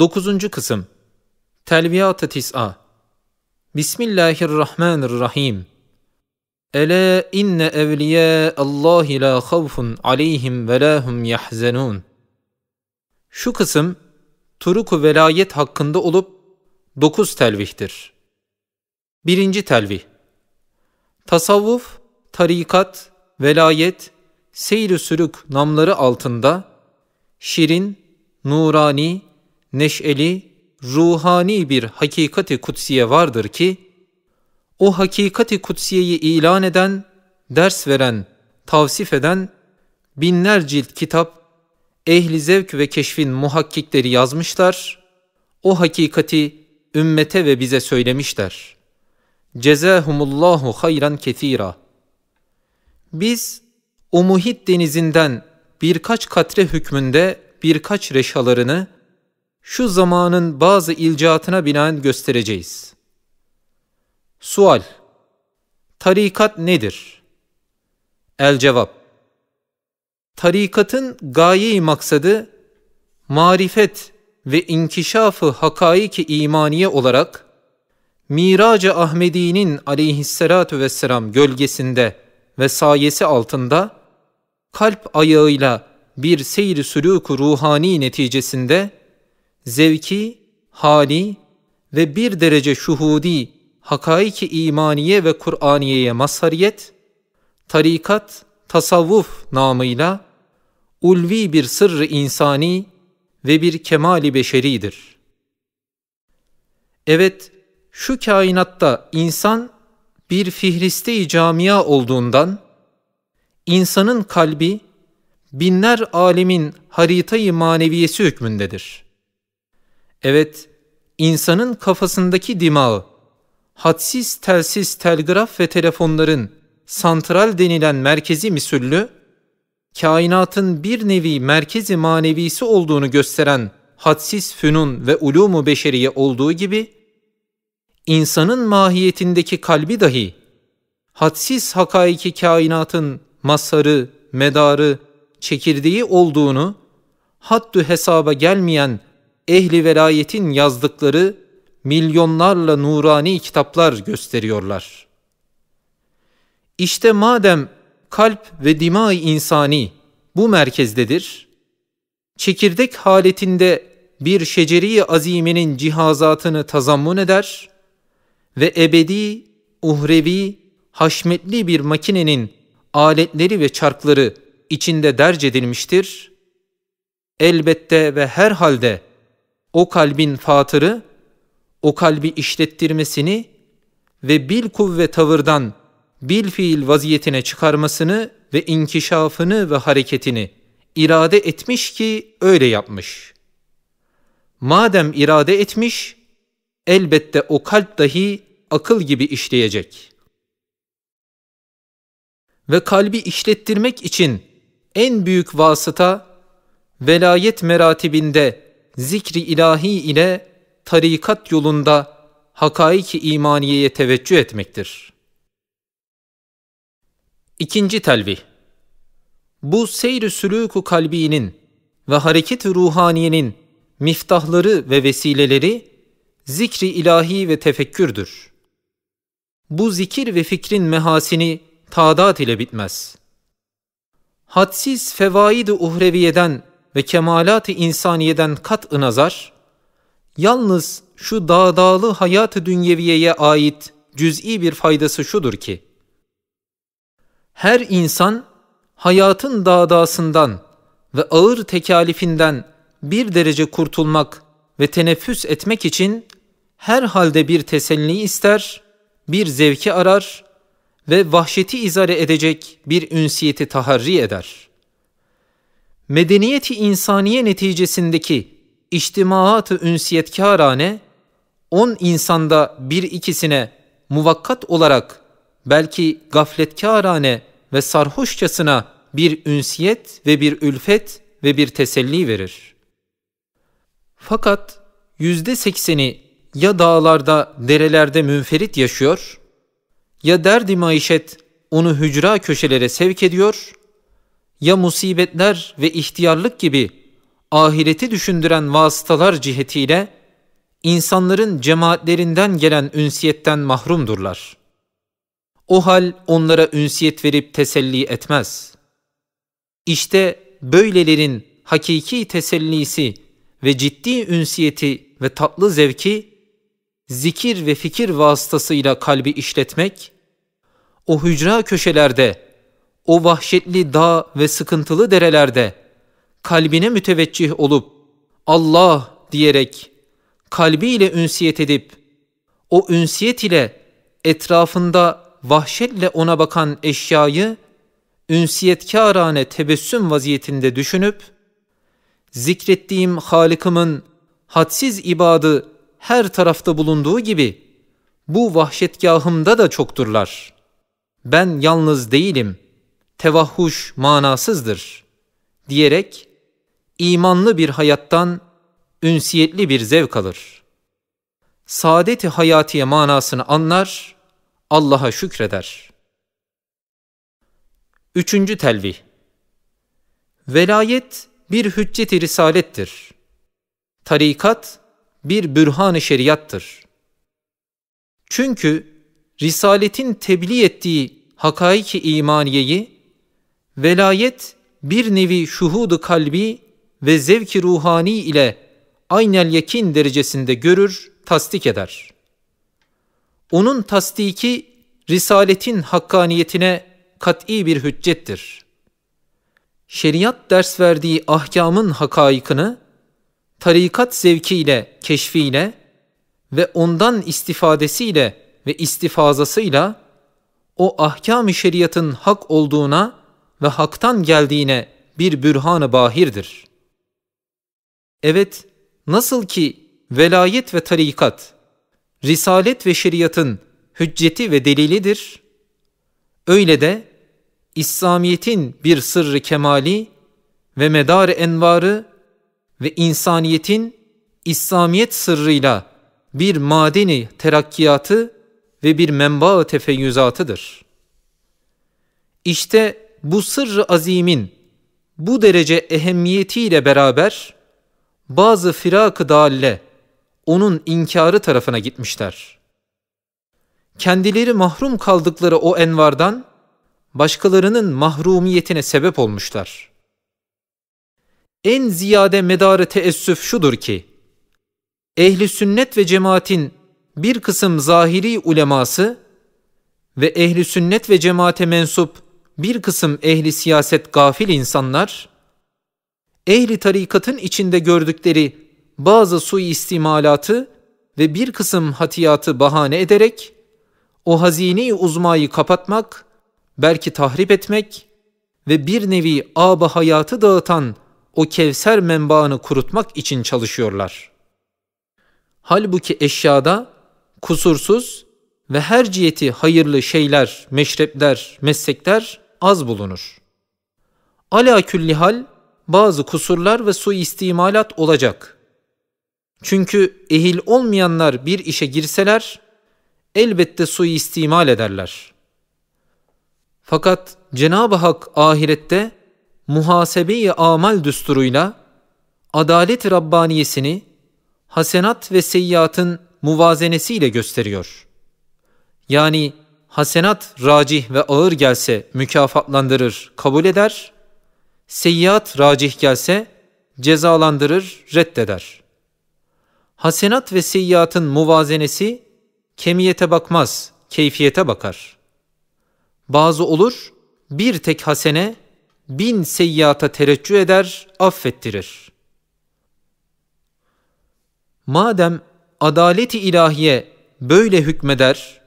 9. Kısım Telviyat-ı Tis'a Bismillahirrahmanirrahim Ele inne evliya Allahi la havfun aleyhim ve lahum yahzenun Şu kısım turuku velayet hakkında olup 9 telvihtir. 1. Telvih Tasavvuf, tarikat, velayet, seyr-i sülük namları altında şirin, nurani, neşeli, ruhani bir hakikati kutsiye vardır ki, o hakikati kutsiyeyi ilan eden, ders veren, tavsif eden binler cilt kitap, ehli zevk ve keşfin muhakkikleri yazmışlar, o hakikati ümmete ve bize söylemişler. Cezahumullahu hayran ketira. Biz o muhit denizinden birkaç katre hükmünde birkaç reşalarını şu zamanın bazı ilcatına binaen göstereceğiz. Sual Tarikat nedir? El cevap Tarikatın gaye-i maksadı marifet ve inkişafı hakaiki imaniye olarak Mirac-ı Ahmedi'nin aleyhissalatu vesselam gölgesinde ve sayesi altında kalp ayağıyla bir seyri sülûku ruhani neticesinde zevki, hali ve bir derece şuhudi, hakaiki imaniye ve Kur'aniyeye mazhariyet, tarikat, tasavvuf namıyla ulvi bir sırrı insani ve bir kemali beşeridir. Evet, şu kainatta insan bir fihristi camia olduğundan, insanın kalbi binler alemin haritayı maneviyesi hükmündedir.'' Evet, insanın kafasındaki dimağı, hadsiz telsiz telgraf ve telefonların santral denilen merkezi misüllü, kainatın bir nevi merkezi manevisi olduğunu gösteren hadsiz fünun ve ulumu beşeriye olduğu gibi, insanın mahiyetindeki kalbi dahi, hadsiz hakaiki kainatın masarı, medarı, çekirdeği olduğunu, haddü hesaba gelmeyen ehli velayetin yazdıkları milyonlarla nurani kitaplar gösteriyorlar. İşte madem kalp ve dimağ insani bu merkezdedir, çekirdek haletinde bir şeceri azimenin cihazatını tazammun eder ve ebedi, uhrevi, haşmetli bir makinenin aletleri ve çarkları içinde derc edilmiştir. Elbette ve her halde o kalbin fatırı, o kalbi işlettirmesini ve bil kuvve tavırdan bil fiil vaziyetine çıkarmasını ve inkişafını ve hareketini irade etmiş ki öyle yapmış. Madem irade etmiş, elbette o kalp dahi akıl gibi işleyecek. Ve kalbi işlettirmek için en büyük vasıta velayet meratibinde zikri ilahi ile tarikat yolunda hakaiki imaniyeye teveccüh etmektir. İkinci telvih Bu seyr-i sülûku kalbinin ve hareket-i ruhaniyenin miftahları ve vesileleri zikri ilahi ve tefekkürdür. Bu zikir ve fikrin mehasini tadat ile bitmez. Hadsiz fevaid-i uhreviyeden ve kemalat-ı insaniyeden kat-ı nazar, yalnız şu dağdağlı hayat-ı dünyeviyeye ait cüz'i bir faydası şudur ki, her insan hayatın dağdağsından ve ağır tekalifinden bir derece kurtulmak ve teneffüs etmek için her halde bir teselli ister, bir zevki arar ve vahşeti izare edecek bir ünsiyeti taharri eder.'' medeniyeti insaniye neticesindeki içtimaat-ı ünsiyetkarane, on insanda bir ikisine muvakkat olarak belki gafletkarane ve sarhoşçasına bir ünsiyet ve bir ülfet ve bir teselli verir. Fakat yüzde sekseni ya dağlarda, derelerde münferit yaşıyor, ya derdi maişet onu hücra köşelere sevk ediyor ya musibetler ve ihtiyarlık gibi ahireti düşündüren vasıtalar cihetiyle insanların cemaatlerinden gelen ünsiyetten mahrumdurlar. O hal onlara ünsiyet verip teselli etmez. İşte böylelerin hakiki tesellisi ve ciddi ünsiyeti ve tatlı zevki zikir ve fikir vasıtasıyla kalbi işletmek, o hücra köşelerde o vahşetli dağ ve sıkıntılı derelerde kalbine müteveccih olup Allah diyerek kalbiyle ünsiyet edip o ünsiyet ile etrafında vahşetle ona bakan eşyayı ünsiyetkârane tebessüm vaziyetinde düşünüp zikrettiğim Halık'ımın hadsiz ibadı her tarafta bulunduğu gibi bu vahşetgahımda da çokturlar. Ben yalnız değilim.'' tevahhuş manasızdır diyerek imanlı bir hayattan ünsiyetli bir zevk alır. Saadeti hayatiye manasını anlar, Allah'a şükreder. Üçüncü telvih Velayet bir hücceti risalettir. Tarikat bir bürhan-ı şeriattır. Çünkü risaletin tebliğ ettiği hakaiki imaniyeyi Velayet bir nevi şuhudu kalbi ve zevki ruhani ile aynel yakin derecesinde görür, tasdik eder. Onun tasdiki risaletin hakkaniyetine kat'i bir hüccettir. Şeriat ders verdiği ahkamın hakaykını tarikat zevkiyle, keşfiyle ve ondan istifadesiyle ve istifazasıyla o ahkam-ı şeriatın hak olduğuna ve haktan geldiğine bir bürhan-ı bahirdir. Evet, nasıl ki velayet ve tarikat, risalet ve şeriatın hücceti ve delilidir, öyle de İslamiyet'in bir sırrı kemali ve medar envarı ve insaniyetin İslamiyet sırrıyla bir madeni terakkiyatı ve bir menba tefeyyüzatıdır. İşte bu sırrı azimin bu derece ehemmiyetiyle beraber bazı firak-ı dalle onun inkarı tarafına gitmişler. Kendileri mahrum kaldıkları o envardan başkalarının mahrumiyetine sebep olmuşlar. En ziyade medarı teessüf şudur ki, ehli sünnet ve cemaatin bir kısım zahiri uleması ve ehli sünnet ve cemaate mensup bir kısım ehli siyaset gafil insanlar, ehli tarikatın içinde gördükleri bazı suistimalatı ve bir kısım hatiyatı bahane ederek, o hazini uzmayı kapatmak, belki tahrip etmek ve bir nevi âb hayatı dağıtan o kevser menbaını kurutmak için çalışıyorlar. Halbuki eşyada kusursuz ve her ciheti hayırlı şeyler, meşrepler, meslekler az bulunur. Ala hal bazı kusurlar ve suistimalat olacak. Çünkü ehil olmayanlar bir işe girseler elbette suistimal ederler. Fakat Cenab-ı Hak ahirette muhasebeyi amal düsturuyla adalet Rabbaniyesini hasenat ve seyyiatın muvazenesiyle gösteriyor. Yani hasenat racih ve ağır gelse mükafatlandırır, kabul eder. Seyyiat racih gelse cezalandırır, reddeder. Hasenat ve seyyiatın muvazenesi kemiyete bakmaz, keyfiyete bakar. Bazı olur, bir tek hasene bin seyyata tereccüh eder, affettirir. Madem adaleti ilahiye böyle hükmeder,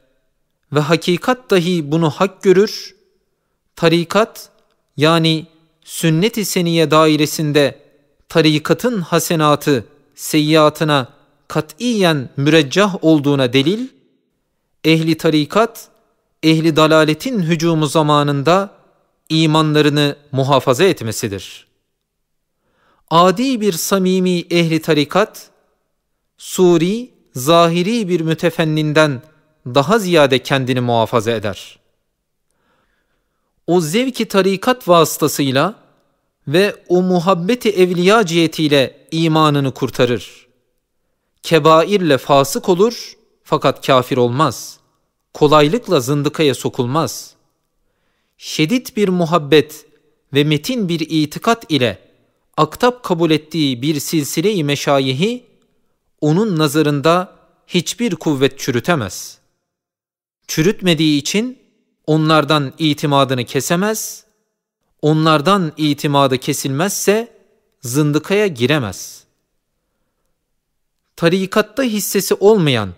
ve hakikat dahi bunu hak görür, tarikat yani sünnet-i seniye dairesinde tarikatın hasenatı seyyiatına katiyen müreccah olduğuna delil, ehli tarikat, ehli dalaletin hücumu zamanında imanlarını muhafaza etmesidir. Adi bir samimi ehli tarikat, suri, zahiri bir mütefenninden daha ziyade kendini muhafaza eder. O zevki tarikat vasıtasıyla ve o muhabbeti evliya cihetiyle imanını kurtarır. Kebairle fasık olur fakat kafir olmaz. Kolaylıkla zındıkaya sokulmaz. Şedid bir muhabbet ve metin bir itikat ile aktap kabul ettiği bir silsile-i meşayihi onun nazarında hiçbir kuvvet çürütemez.'' çürütmediği için onlardan itimadını kesemez, onlardan itimadı kesilmezse zındıkaya giremez. Tarikatta hissesi olmayan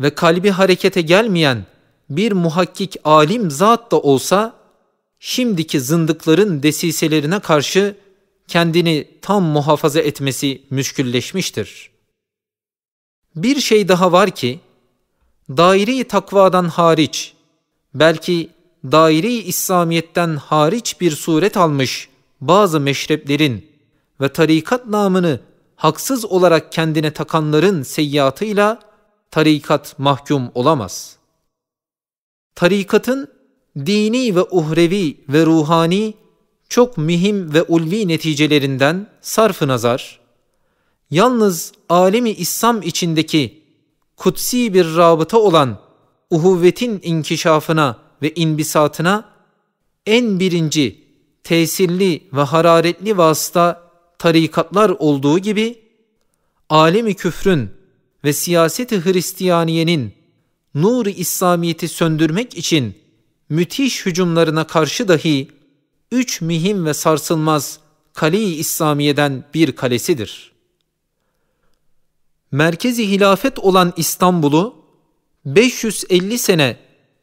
ve kalbi harekete gelmeyen bir muhakkik alim zat da olsa, şimdiki zındıkların desiselerine karşı kendini tam muhafaza etmesi müşkülleşmiştir. Bir şey daha var ki, daire-i takvadan hariç, belki daire-i İslamiyet'ten hariç bir suret almış bazı meşreplerin ve tarikat namını haksız olarak kendine takanların seyyatıyla tarikat mahkum olamaz. Tarikatın dini ve uhrevi ve ruhani çok mühim ve ulvi neticelerinden sarf nazar, yalnız alemi İslam içindeki kutsi bir rabıta olan uhuvvetin inkişafına ve inbisatına en birinci tesirli ve hararetli vasıta tarikatlar olduğu gibi alemi küfrün ve siyaseti Hristiyaniyenin nur-i İslamiyeti söndürmek için müthiş hücumlarına karşı dahi üç mühim ve sarsılmaz kale-i İslamiye'den bir kalesidir.'' merkezi hilafet olan İstanbul'u 550 sene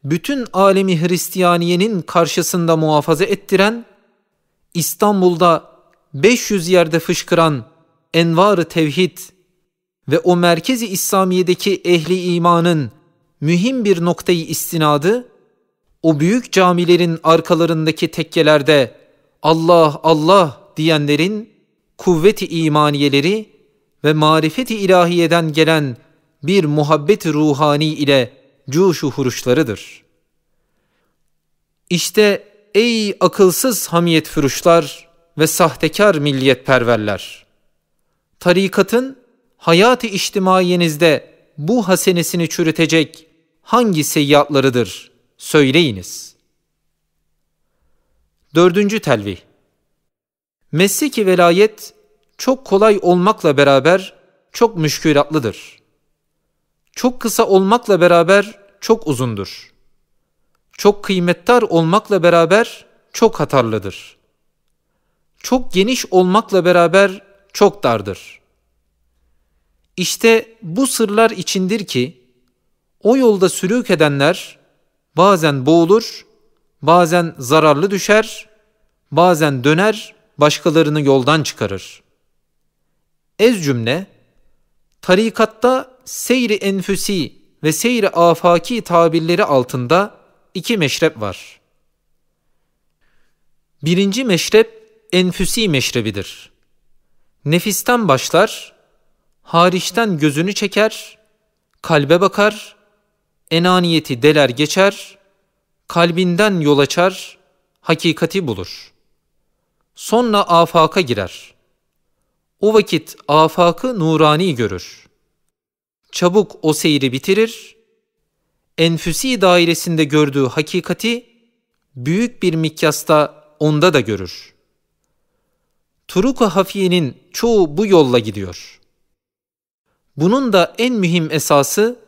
bütün alemi Hristiyaniyenin karşısında muhafaza ettiren, İstanbul'da 500 yerde fışkıran envar Tevhid ve o merkezi İslamiye'deki ehli imanın mühim bir noktayı istinadı, o büyük camilerin arkalarındaki tekkelerde Allah Allah diyenlerin kuvveti imaniyeleri ve marifeti ilahiyeden gelen bir muhabbet ruhani ile cuşu huruşlarıdır. İşte ey akılsız hamiyet fıruşlar ve sahtekar milliyet milliyetperverler! Tarikatın hayat-ı içtimaiyenizde bu hasenesini çürütecek hangi seyyatlarıdır söyleyiniz. Dördüncü telvih Mesleki velayet çok kolay olmakla beraber çok müşkülatlıdır. Çok kısa olmakla beraber çok uzundur. Çok kıymetdar olmakla beraber çok hatarlıdır. Çok geniş olmakla beraber çok dardır. İşte bu sırlar içindir ki o yolda sürük edenler bazen boğulur, bazen zararlı düşer, bazen döner, başkalarını yoldan çıkarır.'' ez cümle tarikatta seyri enfüsi ve seyri afaki tabirleri altında iki meşrep var. Birinci meşrep enfüsi meşrebidir. Nefisten başlar, hariçten gözünü çeker, kalbe bakar, enaniyeti deler geçer, kalbinden yol açar, hakikati bulur. Sonra afaka girer. O vakit afakı nurani görür. Çabuk o seyri bitirir. Enfüsi dairesinde gördüğü hakikati büyük bir mikyasta onda da görür. Turuku hafiyenin çoğu bu yolla gidiyor. Bunun da en mühim esası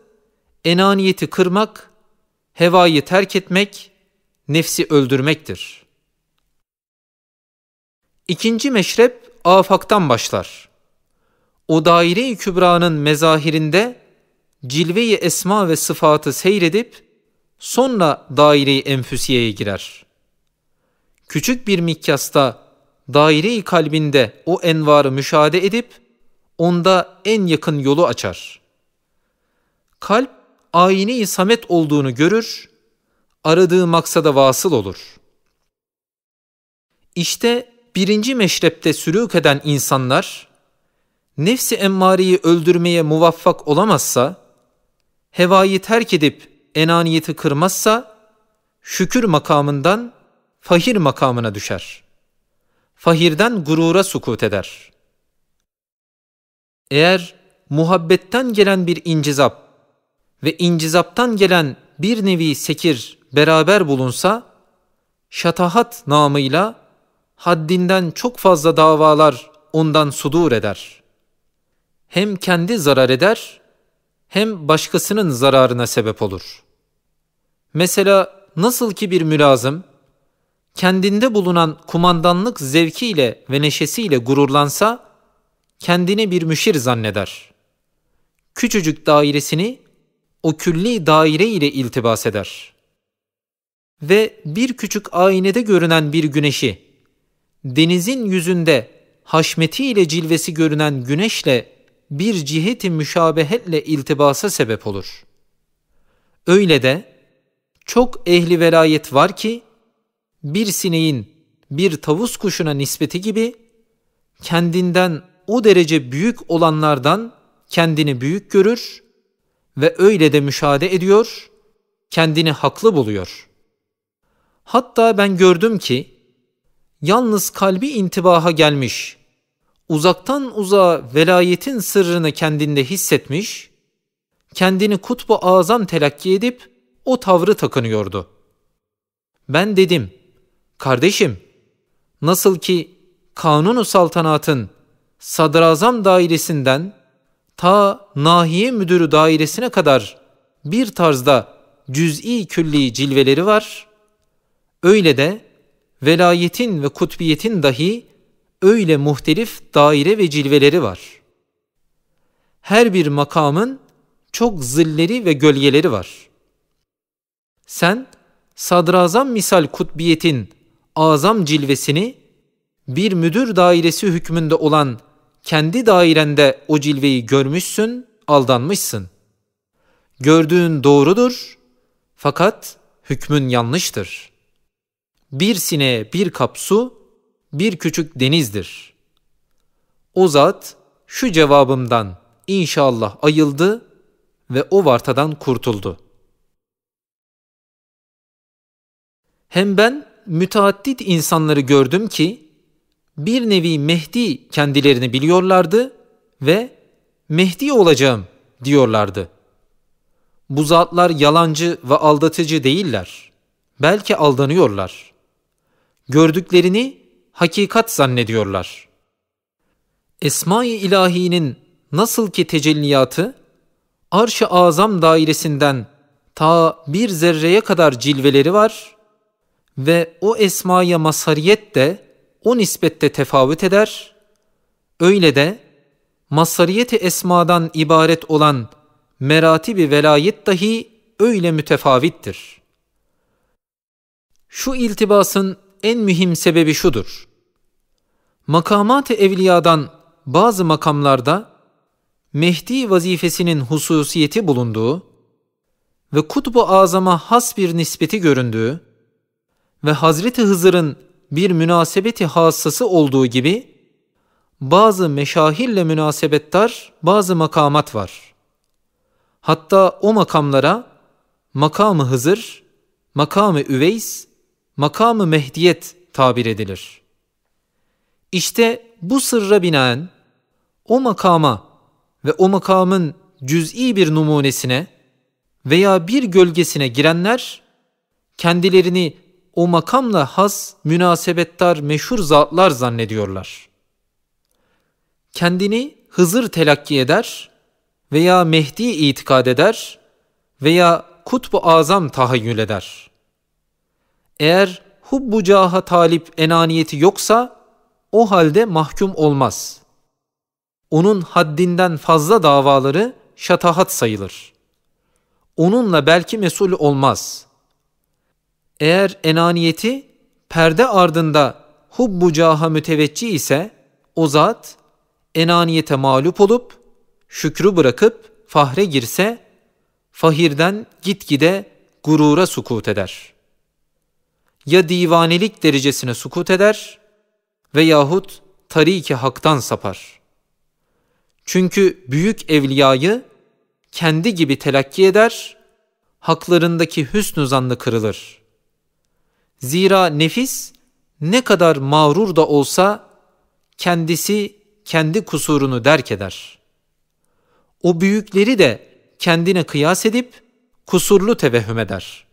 enaniyeti kırmak, hevayı terk etmek, nefsi öldürmektir. İkinci meşrep afaktan başlar. O daire-i kübranın mezahirinde cilve-i esma ve sıfatı seyredip sonra daire-i enfüsiyeye girer. Küçük bir mikyasta daire-i kalbinde o envarı müşahede edip onda en yakın yolu açar. Kalp ayine-i samet olduğunu görür, aradığı maksada vasıl olur. İşte birinci meşrepte sülûk eden insanlar, nefsi emmareyi öldürmeye muvaffak olamazsa, hevayı terk edip enaniyeti kırmazsa, şükür makamından fahir makamına düşer. Fahirden gurura sukut eder. Eğer muhabbetten gelen bir incizap ve incizaptan gelen bir nevi sekir beraber bulunsa, şatahat namıyla haddinden çok fazla davalar ondan sudur eder. Hem kendi zarar eder hem başkasının zararına sebep olur. Mesela nasıl ki bir mülazım kendinde bulunan kumandanlık zevkiyle ve neşesiyle gururlansa kendini bir müşir zanneder. Küçücük dairesini o külli daire ile iltibas eder. Ve bir küçük aynede görünen bir güneşi denizin yüzünde haşmeti ile cilvesi görünen güneşle bir ciheti müşabehetle iltibasa sebep olur. Öyle de çok ehli velayet var ki bir sineğin bir tavus kuşuna nispeti gibi kendinden o derece büyük olanlardan kendini büyük görür ve öyle de müşahede ediyor, kendini haklı buluyor. Hatta ben gördüm ki yalnız kalbi intibaha gelmiş, uzaktan uzağa velayetin sırrını kendinde hissetmiş, kendini kutbu azam telakki edip o tavrı takınıyordu. Ben dedim, kardeşim, nasıl ki kanunu saltanatın sadrazam dairesinden ta nahiye müdürü dairesine kadar bir tarzda cüz'i külli cilveleri var, öyle de velayetin ve kutbiyetin dahi öyle muhtelif daire ve cilveleri var. Her bir makamın çok zilleri ve gölgeleri var. Sen sadrazam misal kutbiyetin azam cilvesini bir müdür dairesi hükmünde olan kendi dairende o cilveyi görmüşsün, aldanmışsın. Gördüğün doğrudur fakat hükmün yanlıştır.'' Bir sineğe bir kap su, bir küçük denizdir. O zat şu cevabımdan inşallah ayıldı ve o vartadan kurtuldu. Hem ben müteaddit insanları gördüm ki bir nevi Mehdi kendilerini biliyorlardı ve Mehdi olacağım diyorlardı. Bu zatlar yalancı ve aldatıcı değiller. Belki aldanıyorlar gördüklerini hakikat zannediyorlar. Esma-i İlahi'nin nasıl ki tecelliyatı, arş-ı azam dairesinden ta bir zerreye kadar cilveleri var ve o esmaya masariyet de o nispette tefavüt eder. Öyle de masariyeti esmadan ibaret olan meratibi velayet dahi öyle mütefavittir. Şu iltibasın en mühim sebebi şudur. Makamat-ı evliyadan bazı makamlarda Mehdi vazifesinin hususiyeti bulunduğu ve kutbu azama has bir nispeti göründüğü ve Hazreti Hızır'ın bir münasebeti hassası olduğu gibi bazı meşahille münasebettar bazı makamat var. Hatta o makamlara makamı Hızır, makamı Üveys makamı mehdiyet tabir edilir. İşte bu sırra binaen o makama ve o makamın cüz'i bir numunesine veya bir gölgesine girenler kendilerini o makamla has münasebettar meşhur zatlar zannediyorlar. Kendini Hızır telakki eder veya Mehdi itikad eder veya Kutbu Azam tahayyül eder.'' Eğer hubbu caha talip enaniyeti yoksa o halde mahkum olmaz. Onun haddinden fazla davaları şatahat sayılır. Onunla belki mesul olmaz. Eğer enaniyeti perde ardında hubbu caha müteveccih ise o zat enaniyete mağlup olup şükrü bırakıp fahre girse fahirden gitgide gurura sukut eder.'' ya divanilik derecesine sukut eder veyahut tariki haktan sapar. Çünkü büyük evliyayı kendi gibi telakki eder, haklarındaki hüsnü zanlı kırılır. Zira nefis ne kadar mağrur da olsa kendisi kendi kusurunu derk eder. O büyükleri de kendine kıyas edip kusurlu tevehüm eder.''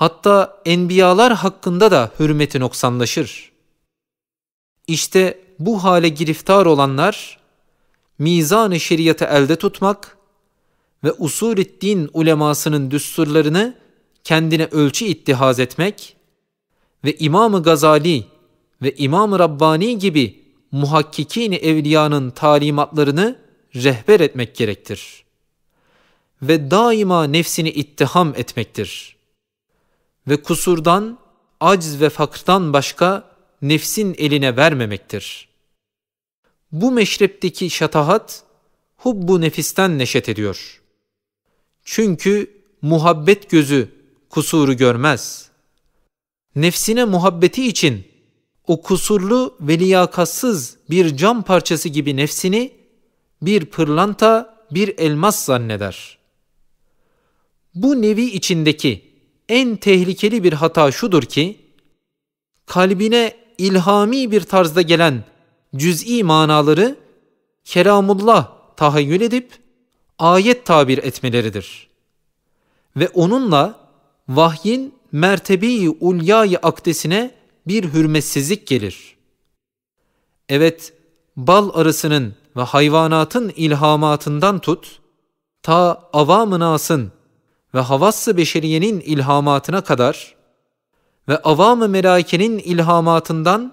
hatta enbiyalar hakkında da hürmeti noksanlaşır. İşte bu hale giriftar olanlar mizan-ı şeriatı elde tutmak ve usul-i din ulemasının düsturlarını kendine ölçü ittihaz etmek ve İmam-ı Gazali ve İmam-ı Rabbani gibi muhakkikini evliyanın talimatlarını rehber etmek gerektir. Ve daima nefsini ittiham etmektir.'' ve kusurdan, aciz ve fakirden başka nefsin eline vermemektir. Bu meşrepteki şatahat hubbu nefisten neşet ediyor. Çünkü muhabbet gözü kusuru görmez. Nefsine muhabbeti için o kusurlu ve liyakatsız bir cam parçası gibi nefsini bir pırlanta, bir elmas zanneder. Bu nevi içindeki en tehlikeli bir hata şudur ki kalbine ilhami bir tarzda gelen cüz'i manaları kelamullah tahayyül edip ayet tabir etmeleridir. Ve onunla vahyin mertebeyi ulyayı akdesine bir hürmetsizlik gelir. Evet, bal arısının ve hayvanatın ilhamatından tut, ta avam-ı ve havassı beşeriyenin ilhamatına kadar ve avam-ı melaikenin ilhamatından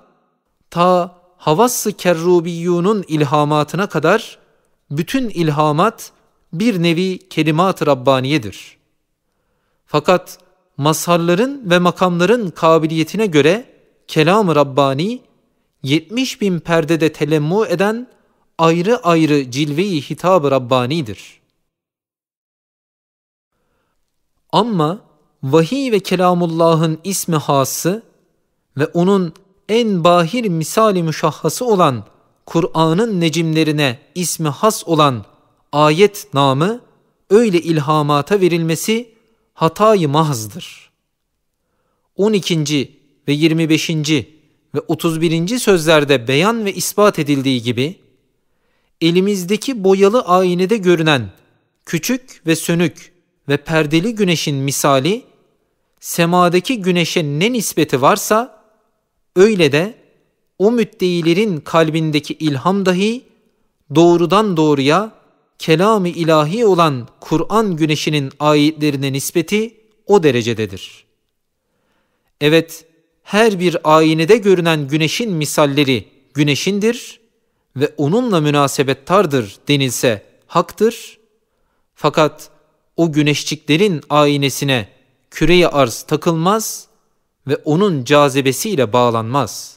ta havassı kerrubiyyunun ilhamatına kadar bütün ilhamat bir nevi kelimat-ı Rabbaniyedir. Fakat masalların ve makamların kabiliyetine göre kelam-ı Rabbani 70 bin perdede telemmu eden ayrı ayrı cilve-i hitab-ı Rabbani'dir.'' Ama vahiy ve kelamullahın ismi hası ve onun en bahir misali müşahhası olan Kur'an'ın necimlerine ismi has olan ayet namı öyle ilhamata verilmesi hatayı mahzdır. 12. ve 25. ve 31. sözlerde beyan ve ispat edildiği gibi elimizdeki boyalı aynede görünen küçük ve sönük ve perdeli güneşin misali semadaki güneşe ne nispeti varsa öyle de o müddeyilerin kalbindeki ilham dahi doğrudan doğruya kelam-ı ilahi olan Kur'an güneşinin ayetlerine nispeti o derecededir. Evet, her bir ayinede görünen güneşin misalleri güneşindir ve onunla münasebettardır denilse haktır. Fakat o güneşçiklerin aynesine küreyi arz takılmaz ve onun cazibesiyle bağlanmaz.''